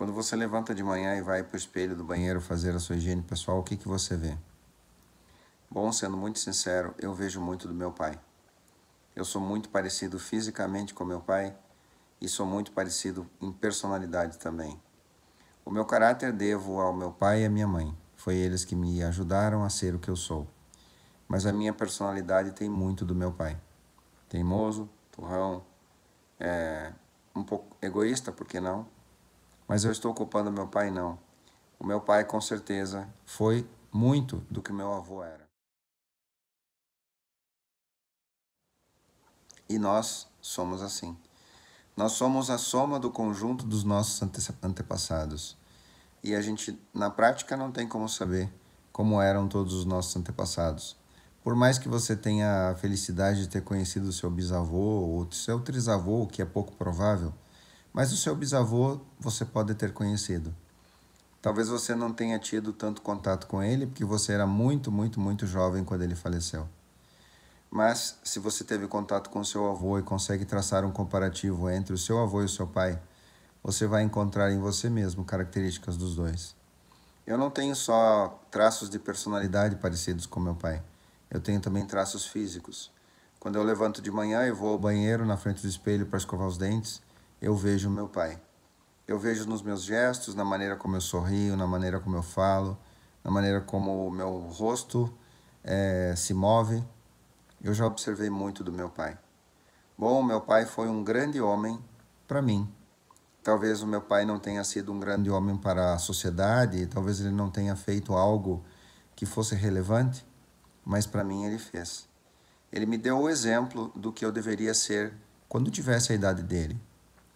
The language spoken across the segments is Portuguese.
Quando você levanta de manhã e vai para o espelho do banheiro fazer a sua higiene pessoal, o que, que você vê? Bom, sendo muito sincero, eu vejo muito do meu pai. Eu sou muito parecido fisicamente com meu pai e sou muito parecido em personalidade também. O meu caráter devo ao meu pai e à minha mãe. Foi eles que me ajudaram a ser o que eu sou. Mas a minha personalidade tem muito do meu pai. Teimoso, turrão, é, um pouco egoísta, por que não? mas eu estou culpando meu pai, não. O meu pai, com certeza, foi muito do que meu avô era. E nós somos assim. Nós somos a soma do conjunto dos nossos antepassados. E a gente, na prática, não tem como saber como eram todos os nossos antepassados. Por mais que você tenha a felicidade de ter conhecido seu bisavô ou seu trisavô, o que é pouco provável, mas o seu bisavô você pode ter conhecido. Talvez você não tenha tido tanto contato com ele, porque você era muito, muito, muito jovem quando ele faleceu. Mas se você teve contato com seu avô e consegue traçar um comparativo entre o seu avô e o seu pai, você vai encontrar em você mesmo características dos dois. Eu não tenho só traços de personalidade parecidos com meu pai. Eu tenho também traços físicos. Quando eu levanto de manhã e vou ao banheiro na frente do espelho para escovar os dentes, eu vejo meu pai. Eu vejo nos meus gestos, na maneira como eu sorrio, na maneira como eu falo, na maneira como o meu rosto é, se move. Eu já observei muito do meu pai. Bom, meu pai foi um grande homem para mim. Talvez o meu pai não tenha sido um grande homem para a sociedade, talvez ele não tenha feito algo que fosse relevante, mas para mim ele fez. Ele me deu o exemplo do que eu deveria ser quando tivesse a idade dele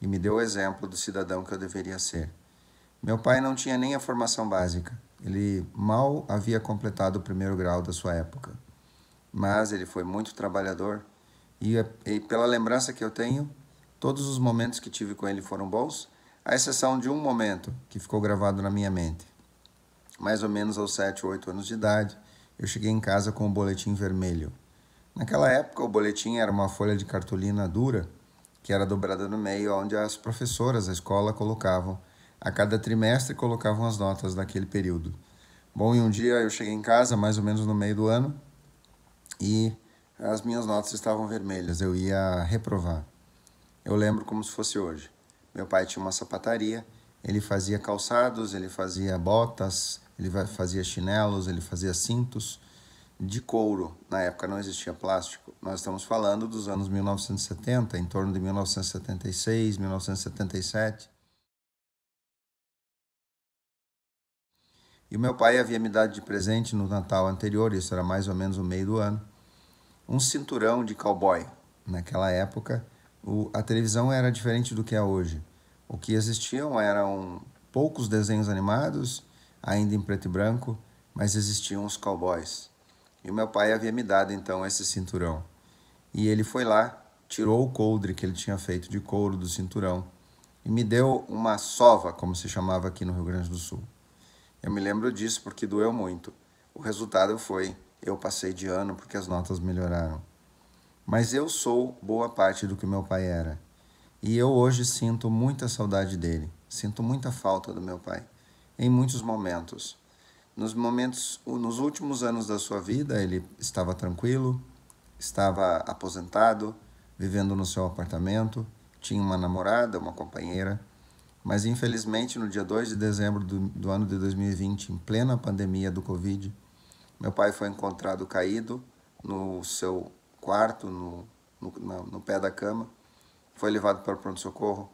e me deu o exemplo do cidadão que eu deveria ser. Meu pai não tinha nem a formação básica, ele mal havia completado o primeiro grau da sua época. Mas ele foi muito trabalhador e, e pela lembrança que eu tenho, todos os momentos que tive com ele foram bons, à exceção de um momento que ficou gravado na minha mente. Mais ou menos aos 7, 8 anos de idade, eu cheguei em casa com o um boletim vermelho. Naquela época, o boletim era uma folha de cartolina dura que era dobrada no meio, onde as professoras da escola colocavam, a cada trimestre colocavam as notas daquele período. Bom, e um dia eu cheguei em casa, mais ou menos no meio do ano, e as minhas notas estavam vermelhas, eu ia reprovar. Eu lembro como se fosse hoje. Meu pai tinha uma sapataria, ele fazia calçados, ele fazia botas, ele fazia chinelos, ele fazia cintos de couro. Na época não existia plástico. Nós estamos falando dos anos 1970, em torno de 1976, 1977. E o meu pai havia me dado de presente no Natal anterior, isso era mais ou menos o meio do ano, um cinturão de cowboy. Naquela época, o, a televisão era diferente do que é hoje. O que existiam eram poucos desenhos animados, ainda em preto e branco, mas existiam os cowboys. E o meu pai havia me dado então esse cinturão. E ele foi lá, tirou o coldre que ele tinha feito de couro do cinturão e me deu uma sova, como se chamava aqui no Rio Grande do Sul. Eu me lembro disso porque doeu muito. O resultado foi: eu passei de ano porque as notas melhoraram. Mas eu sou boa parte do que meu pai era. E eu hoje sinto muita saudade dele, sinto muita falta do meu pai, em muitos momentos. Nos momentos, nos últimos anos da sua vida, ele estava tranquilo, estava aposentado, vivendo no seu apartamento, tinha uma namorada, uma companheira, mas infelizmente no dia 2 de dezembro do, do ano de 2020, em plena pandemia do Covid, meu pai foi encontrado caído no seu quarto, no, no, na, no pé da cama, foi levado para o pronto-socorro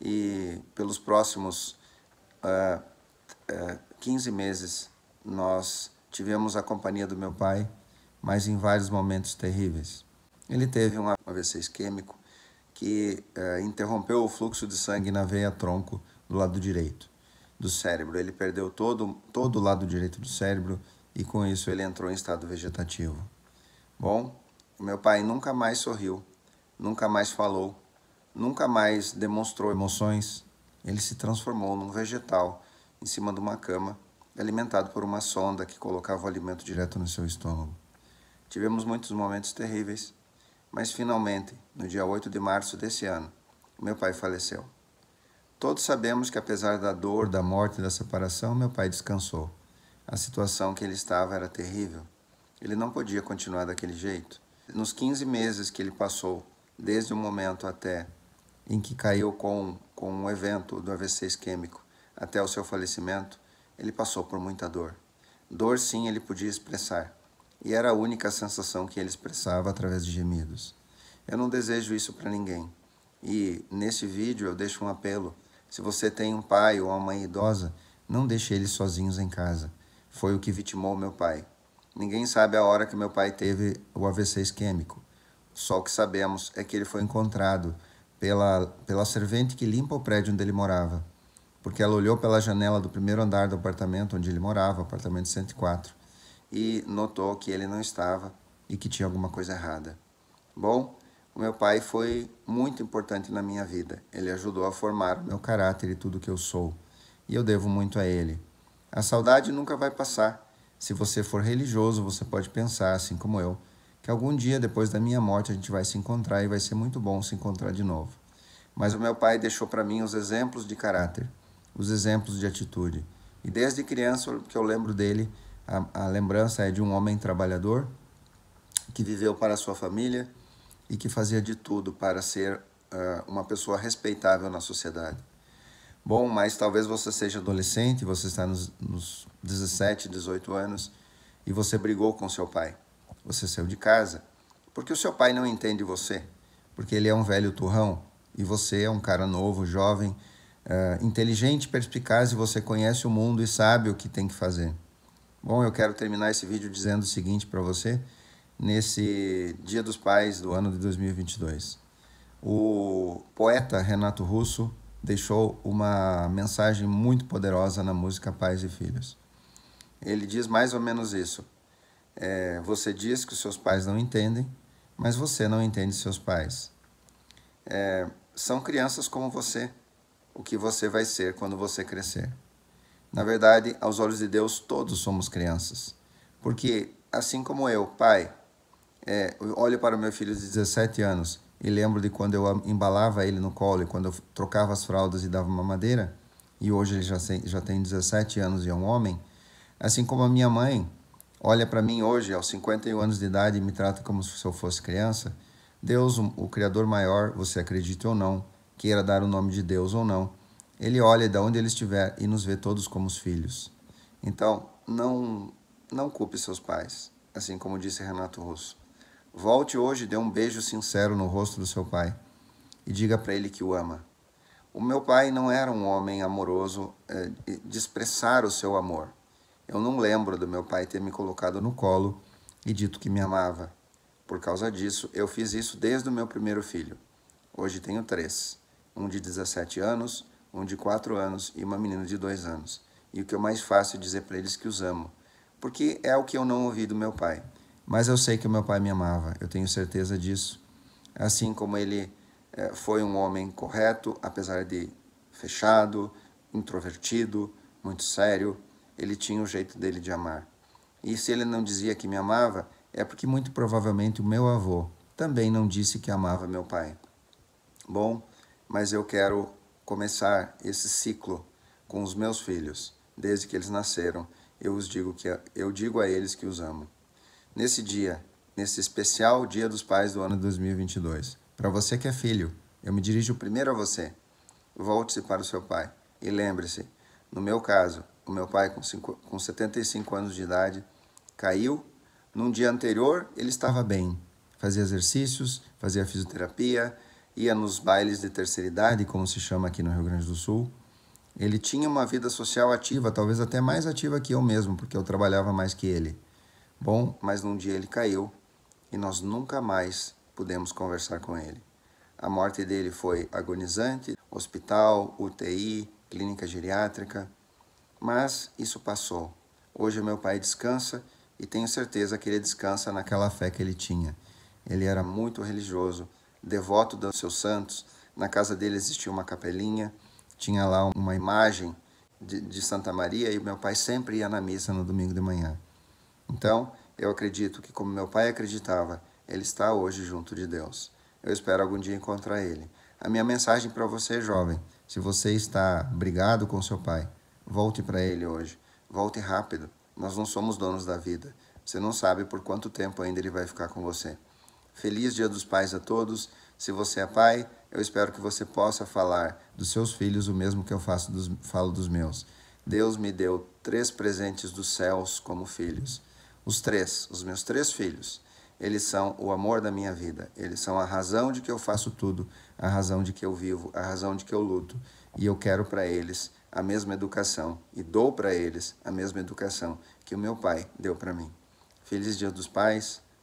e pelos próximos uh, uh, 15 meses nós tivemos a companhia do meu pai, mas em vários momentos terríveis. Ele teve um AVC isquêmico que uh, interrompeu o fluxo de sangue na veia tronco do lado direito do cérebro. Ele perdeu todo, todo o lado direito do cérebro e com isso ele entrou em estado vegetativo. Bom, meu pai nunca mais sorriu, nunca mais falou, nunca mais demonstrou emoções. Ele se transformou num vegetal em cima de uma cama alimentado por uma sonda que colocava o alimento direto no seu estômago. Tivemos muitos momentos terríveis, mas finalmente, no dia 8 de março desse ano, meu pai faleceu. Todos sabemos que, apesar da dor, da morte e da separação, meu pai descansou. A situação que ele estava era terrível. Ele não podia continuar daquele jeito. Nos 15 meses que ele passou, desde o momento até em que caiu com, com um evento do AVC isquêmico até o seu falecimento, ele passou por muita dor. Dor, sim, ele podia expressar, e era a única sensação que ele expressava através de gemidos. Eu não desejo isso para ninguém. E nesse vídeo eu deixo um apelo: se você tem um pai ou uma mãe idosa, não deixe eles sozinhos em casa. Foi o que vitimou meu pai. Ninguém sabe a hora que meu pai teve o AVC isquêmico. Só o que sabemos é que ele foi encontrado pela, pela servente que limpa o prédio onde ele morava porque ela olhou pela janela do primeiro andar do apartamento onde ele morava, apartamento 104, e notou que ele não estava e que tinha alguma coisa errada. Bom, o meu pai foi muito importante na minha vida. Ele ajudou a formar o meu caráter e tudo que eu sou, e eu devo muito a ele. A saudade nunca vai passar. Se você for religioso, você pode pensar, assim como eu, que algum dia depois da minha morte a gente vai se encontrar e vai ser muito bom se encontrar de novo. Mas o meu pai deixou para mim os exemplos de caráter os exemplos de atitude. E desde criança que eu lembro dele, a, a lembrança é de um homem trabalhador que viveu para a sua família e que fazia de tudo para ser uh, uma pessoa respeitável na sociedade. Bom, mas talvez você seja adolescente, você está nos, nos 17, 18 anos e você brigou com seu pai. Você saiu de casa porque o seu pai não entende você, porque ele é um velho turrão e você é um cara novo, jovem uh, inteligente, perspicaz e você conhece o mundo e sabe o que tem que fazer. Bom, eu quero terminar esse vídeo dizendo o seguinte para você nesse Dia dos Pais do ano de 2022. O poeta Renato Russo deixou uma mensagem muito poderosa na música Pais e Filhos. Ele diz mais ou menos isso. É, você diz que os seus pais não entendem, mas você não entende seus pais. É, são crianças como você o que você vai ser quando você crescer. Na verdade, aos olhos de Deus, todos somos crianças. Porque, assim como eu, pai, é, eu olho para o meu filho de 17 anos e lembro de quando eu embalava ele no colo e quando eu trocava as fraldas e dava uma madeira, e hoje ele já, já tem 17 anos e é um homem, assim como a minha mãe olha para mim hoje, aos 51 anos de idade, e me trata como se eu fosse criança, Deus, o Criador maior, você acredita ou não, queira dar o nome de Deus ou não. Ele olha de onde ele estiver e nos vê todos como os filhos. Então, não, não culpe seus pais, assim como disse Renato Russo. Volte hoje e dê um beijo sincero no rosto do seu pai e diga para ele que o ama. O meu pai não era um homem amoroso é, de expressar o seu amor. Eu não lembro do meu pai ter me colocado no colo e dito que me amava. Por causa disso, eu fiz isso desde o meu primeiro filho. Hoje tenho três um de 17 anos, um de 4 anos e uma menina de 2 anos. E o que é mais fácil dizer para eles que os amo, porque é o que eu não ouvi do meu pai. Mas eu sei que o meu pai me amava, eu tenho certeza disso. Assim como ele eh, foi um homem correto, apesar de fechado, introvertido, muito sério, ele tinha o jeito dele de amar. E se ele não dizia que me amava, é porque muito provavelmente o meu avô também não disse que amava meu pai. Bom, mas eu quero começar esse ciclo com os meus filhos, desde que eles nasceram, eu os digo que eu digo a eles que os amo. Nesse dia, nesse especial Dia dos Pais do ano 2022, para você que é filho, eu me dirijo primeiro a você. Volte-se para o seu pai e lembre-se, no meu caso, o meu pai com, cinco, com 75 anos de idade caiu. Num dia anterior, ele estava bem. Fazia exercícios, fazia fisioterapia, ia nos bailes de terceira idade, como se chama aqui no Rio Grande do Sul. Ele tinha uma vida social ativa, talvez até mais ativa que eu mesmo, porque eu trabalhava mais que ele. Bom, mas num dia ele caiu e nós nunca mais pudemos conversar com ele. A morte dele foi agonizante, hospital, UTI, clínica geriátrica, mas isso passou. Hoje meu pai descansa e tenho certeza que ele descansa naquela fé que ele tinha. Ele era muito religioso devoto dos seus santos. Na casa dele existia uma capelinha, tinha lá uma imagem de, de Santa Maria e meu pai sempre ia na missa no domingo de manhã. Então, eu acredito que, como meu pai acreditava, ele está hoje junto de Deus. Eu espero algum dia encontrar ele. A minha mensagem para você, jovem, se você está brigado com seu pai, volte para ele hoje. Volte rápido. Nós não somos donos da vida. Você não sabe por quanto tempo ainda ele vai ficar com você. Feliz Dia dos Pais a todos. Se você é pai, eu espero que você possa falar dos seus filhos o mesmo que eu faço dos, falo dos meus. Deus me deu três presentes dos céus como filhos. Os três, os meus três filhos, eles são o amor da minha vida. Eles são a razão de que eu faço tudo, a razão de que eu vivo, a razão de que eu luto. E eu quero para eles a mesma educação e dou para eles a mesma educação que o meu pai deu para mim. Feliz Dia dos Pais.